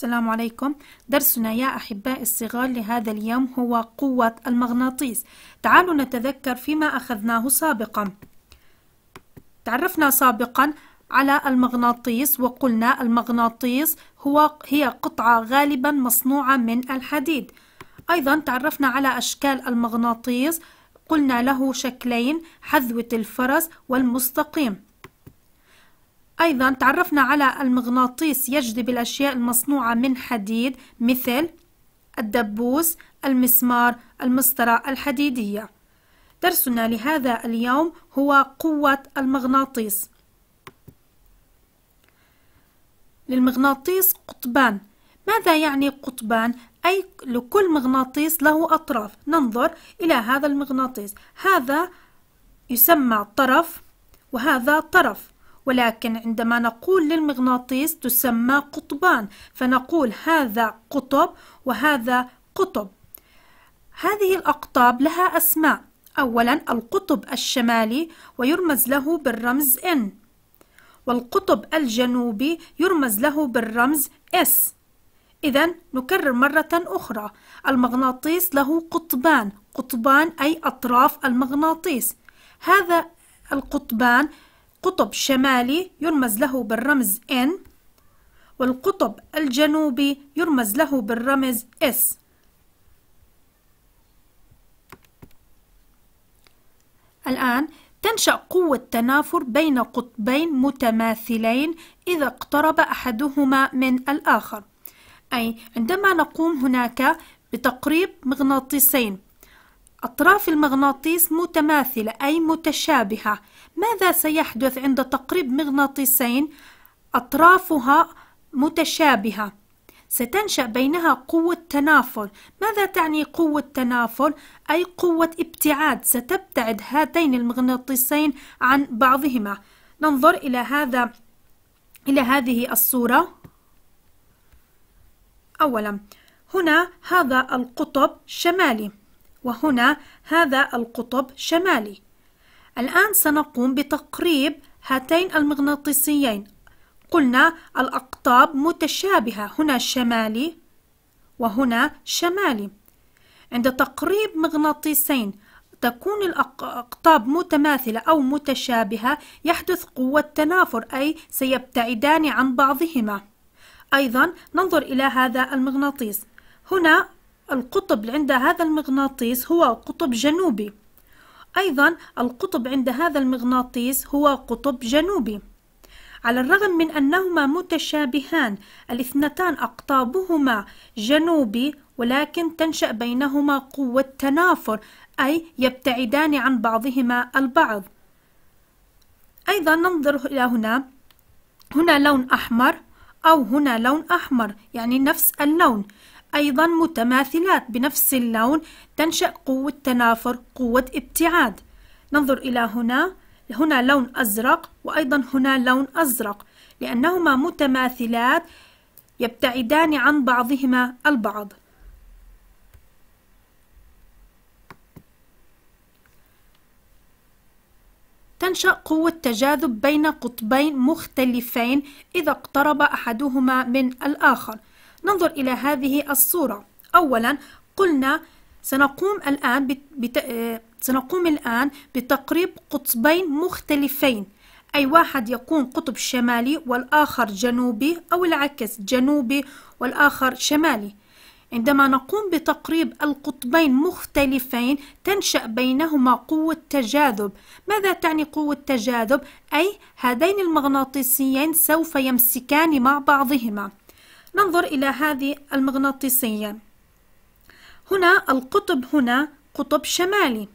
السلام عليكم درسنا يا أحباء الصغار لهذا اليوم هو قوة المغناطيس تعالوا نتذكر فيما أخذناه سابقا تعرفنا سابقا على المغناطيس وقلنا المغناطيس هو هي قطعة غالبا مصنوعة من الحديد أيضا تعرفنا على أشكال المغناطيس قلنا له شكلين حذوة الفرس والمستقيم أيضا تعرفنا على المغناطيس يجذب الأشياء المصنوعة من حديد مثل الدبوس المسمار المسطرة الحديدية درسنا لهذا اليوم هو قوة المغناطيس للمغناطيس قطبان ماذا يعني قطبان؟ أي لكل مغناطيس له أطراف ننظر إلى هذا المغناطيس هذا يسمى طرف وهذا طرف ولكن عندما نقول للمغناطيس تسمى قطبان فنقول هذا قطب وهذا قطب هذه الأقطاب لها أسماء أولا القطب الشمالي ويرمز له بالرمز N والقطب الجنوبي يرمز له بالرمز S إذا نكرر مرة أخرى المغناطيس له قطبان قطبان أي أطراف المغناطيس هذا القطبان قطب شمالي يرمز له بالرمز N والقطب الجنوبي يرمز له بالرمز S الآن تنشأ قوة تنافر بين قطبين متماثلين إذا اقترب أحدهما من الآخر أي عندما نقوم هناك بتقريب مغناطيسين أطراف المغناطيس متماثلة أي متشابهة ماذا سيحدث عند تقريب مغناطيسين أطرافها متشابهة ستنشأ بينها قوة تنافر ماذا تعني قوة تنافر؟ أي قوة ابتعاد ستبتعد هاتين المغناطيسين عن بعضهما ننظر إلى هذا إلى هذه الصورة أولا هنا هذا القطب شمالي وهنا هذا القطب شمالي الآن سنقوم بتقريب هاتين المغناطيسيين قلنا الأقطاب متشابهة هنا شمالي وهنا شمالي عند تقريب مغناطيسين تكون الأقطاب متماثلة أو متشابهة يحدث قوة تنافر أي سيبتعدان عن بعضهما أيضا ننظر إلى هذا المغناطيس هنا القطب عند هذا المغناطيس هو قطب جنوبي أيضا القطب عند هذا المغناطيس هو قطب جنوبي على الرغم من أنهما متشابهان الاثنتان أقطابهما جنوبي ولكن تنشأ بينهما قوة تنافر أي يبتعدان عن بعضهما البعض أيضا ننظر إلى هنا هنا لون أحمر أو هنا لون أحمر يعني نفس اللون أيضا متماثلات بنفس اللون تنشأ قوة تنافر قوة ابتعاد ننظر إلى هنا هنا لون أزرق وأيضا هنا لون أزرق لأنهما متماثلات يبتعدان عن بعضهما البعض تنشأ قوة تجاذب بين قطبين مختلفين إذا اقترب أحدهما من الآخر ننظر إلى هذه الصورة أولا قلنا سنقوم الآن بت... سنقوم الآن بتقريب قطبين مختلفين أي واحد يكون قطب شمالي والآخر جنوبي أو العكس جنوبي والآخر شمالي عندما نقوم بتقريب القطبين مختلفين تنشأ بينهما قوة تجاذب ماذا تعني قوة تجاذب؟ أي هذين المغناطيسيين سوف يمسكان مع بعضهما ننظر إلى هذه المغناطيسية هنا القطب هنا قطب شمالي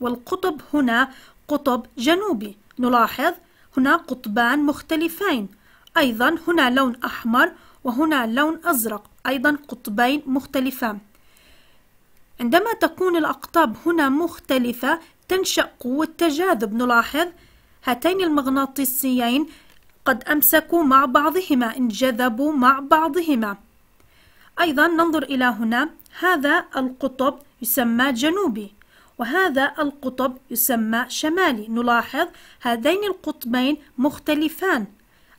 والقطب هنا قطب جنوبي نلاحظ هنا قطبان مختلفين أيضا هنا لون أحمر وهنا لون أزرق أيضا قطبين مختلفان عندما تكون الأقطاب هنا مختلفة تنشأ قوة تجاذب نلاحظ هاتين المغناطيسيين قد أمسكوا مع بعضهما انجذبوا مع بعضهما أيضا ننظر إلى هنا هذا القطب يسمى جنوبي وهذا القطب يسمى شمالي نلاحظ هذين القطبين مختلفان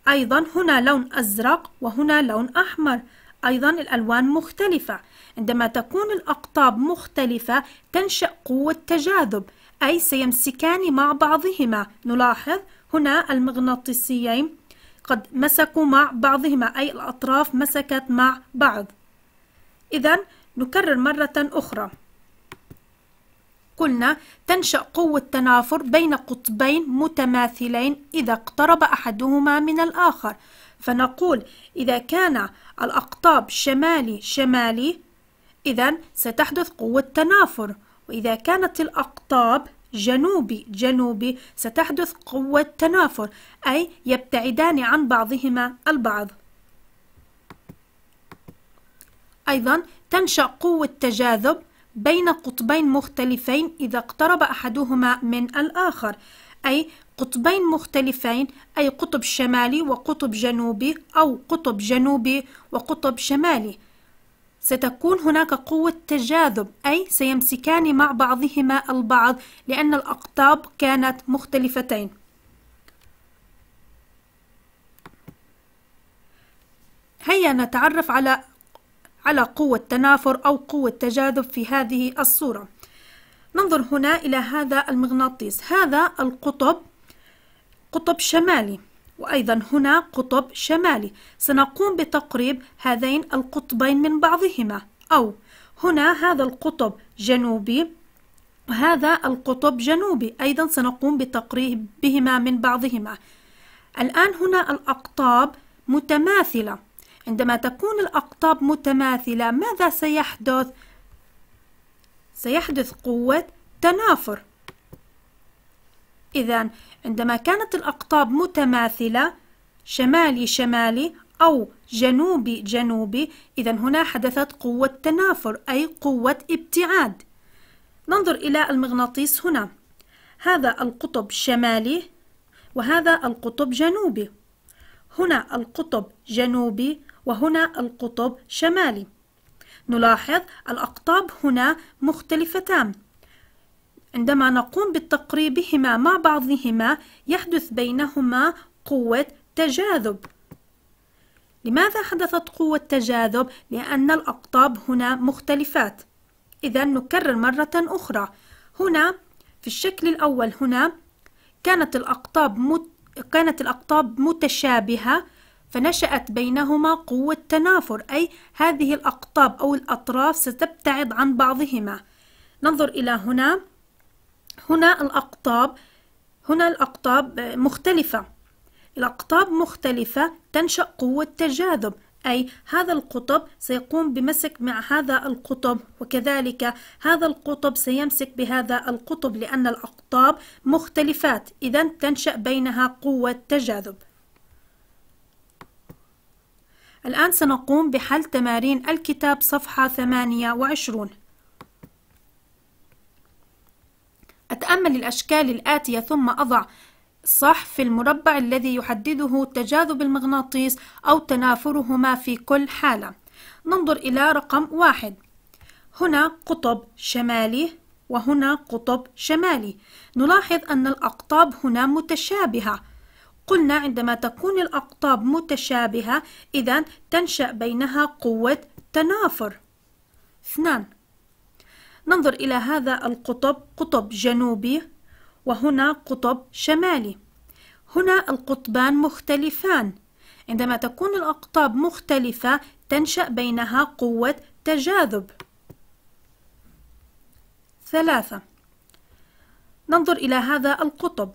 أيضا هنا لون أزرق وهنا لون أحمر أيضا الألوان مختلفة عندما تكون الأقطاب مختلفة تنشأ قوة تجاذب أي سيمسكان مع بعضهما نلاحظ هنا المغناطيسيين قد مسكوا مع بعضهما أي الأطراف مسكت مع بعض إذا نكرر مرة أخرى قلنا تنشأ قوة تنافر بين قطبين متماثلين إذا اقترب أحدهما من الآخر فنقول إذا كان الأقطاب شمالي شمالي إذا ستحدث قوة تنافر وإذا كانت الأقطاب جنوبي جنوبي ستحدث قوة تنافر أي يبتعدان عن بعضهما البعض أيضا تنشأ قوة تجاذب بين قطبين مختلفين إذا اقترب أحدهما من الآخر أي قطبين مختلفين أي قطب شمالي وقطب جنوبي أو قطب جنوبي وقطب شمالي ستكون هناك قوة تجاذب أي سيمسكان مع بعضهما البعض لأن الأقطاب كانت مختلفتين هيا نتعرف على على قوة تنافر أو قوة تجاذب في هذه الصورة ننظر هنا إلى هذا المغناطيس هذا القطب قطب شمالي وأيضا هنا قطب شمالي سنقوم بتقريب هذين القطبين من بعضهما أو هنا هذا القطب جنوبي وهذا القطب جنوبي أيضا سنقوم بتقريب بهما من بعضهما الآن هنا الأقطاب متماثلة عندما تكون الأقطاب متماثلة ماذا سيحدث؟ سيحدث قوة تنافر إذا عندما كانت الأقطاب متماثلة شمالي شمالي أو جنوبي جنوبي إذا هنا حدثت قوة تنافر أي قوة ابتعاد ننظر إلى المغناطيس هنا هذا القطب شمالي وهذا القطب جنوبي هنا القطب جنوبي وهنا القطب شمالي نلاحظ الأقطاب هنا مختلفتان عندما نقوم بتقريبهما مع بعضهما يحدث بينهما قوة تجاذب لماذا حدثت قوة تجاذب؟ لأن الأقطاب هنا مختلفات إذا نكرر مرة أخرى هنا في الشكل الأول هنا كانت الأقطاب مت... كانت الأقطاب متشابهة فنشأت بينهما قوة تنافر أي هذه الأقطاب أو الأطراف ستبتعد عن بعضهما ننظر إلى هنا هنا الأقطاب هنا الأقطاب مختلفة الأقطاب مختلفة تنشأ قوة تجاذب أي هذا القطب سيقوم بمسك مع هذا القطب وكذلك هذا القطب سيمسك بهذا القطب لأن الأقطاب مختلفات إذا تنشأ بينها قوة تجاذب الآن سنقوم بحل تمارين الكتاب صفحة 28 أعمل الأشكال الآتية ثم أضع صح في المربع الذي يحدده تجاذب المغناطيس أو تنافرهما في كل حالة ننظر إلى رقم واحد هنا قطب شمالي وهنا قطب شمالي نلاحظ أن الأقطاب هنا متشابهة قلنا عندما تكون الأقطاب متشابهة إذا تنشأ بينها قوة تنافر اثنان ننظر إلى هذا القطب قطب جنوبي وهنا قطب شمالي هنا القطبان مختلفان عندما تكون الأقطاب مختلفة تنشأ بينها قوة تجاذب ثلاثة ننظر إلى هذا القطب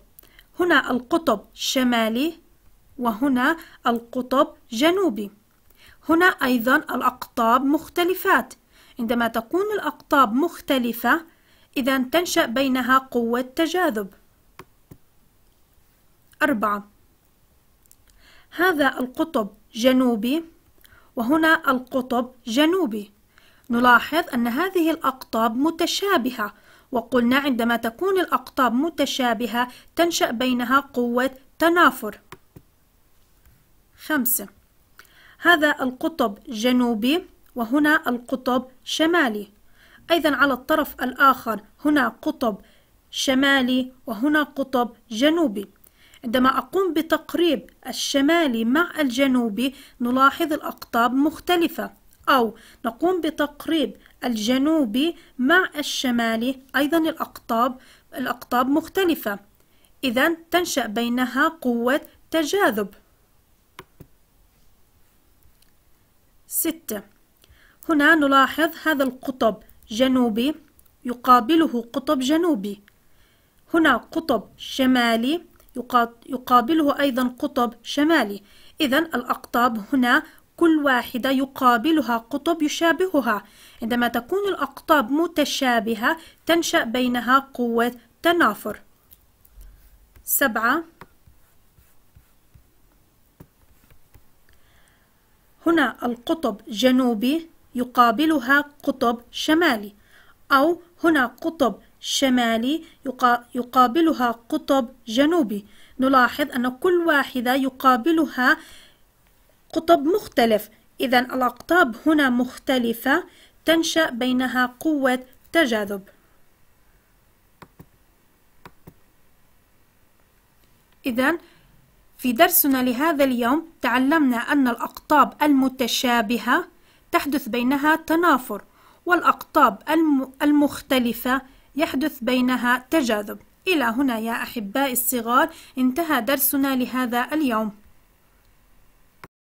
هنا القطب شمالي وهنا القطب جنوبي هنا أيضا الأقطاب مختلفات عندما تكون الأقطاب مختلفة إذا تنشأ بينها قوة تجاذب أربعة هذا القطب جنوبي وهنا القطب جنوبي نلاحظ أن هذه الأقطاب متشابهة وقلنا عندما تكون الأقطاب متشابهة تنشأ بينها قوة تنافر خمسة هذا القطب جنوبي وهنا القطب شمالي أيضا على الطرف الآخر هنا قطب شمالي وهنا قطب جنوبي عندما أقوم بتقريب الشمالي مع الجنوبي نلاحظ الأقطاب مختلفة أو نقوم بتقريب الجنوبي مع الشمالي أيضا الأقطاب الأقطاب مختلفة إذا تنشأ بينها قوة تجاذب ستة هنا نلاحظ هذا القطب جنوبي يقابله قطب جنوبي هنا قطب شمالي يقابله أيضا قطب شمالي إذا الأقطاب هنا كل واحدة يقابلها قطب يشابهها عندما تكون الأقطاب متشابهة تنشأ بينها قوة تنافر سبعة هنا القطب جنوبي يقابلها قطب شمالي أو هنا قطب شمالي يقابلها قطب جنوبي نلاحظ أن كل واحدة يقابلها قطب مختلف إذا الأقطاب هنا مختلفة تنشأ بينها قوة تجاذب إذا في درسنا لهذا اليوم تعلمنا أن الأقطاب المتشابهة تحدث بينها تنافر والأقطاب المختلفة يحدث بينها تجاذب إلى هنا يا أحبائي الصغار انتهى درسنا لهذا اليوم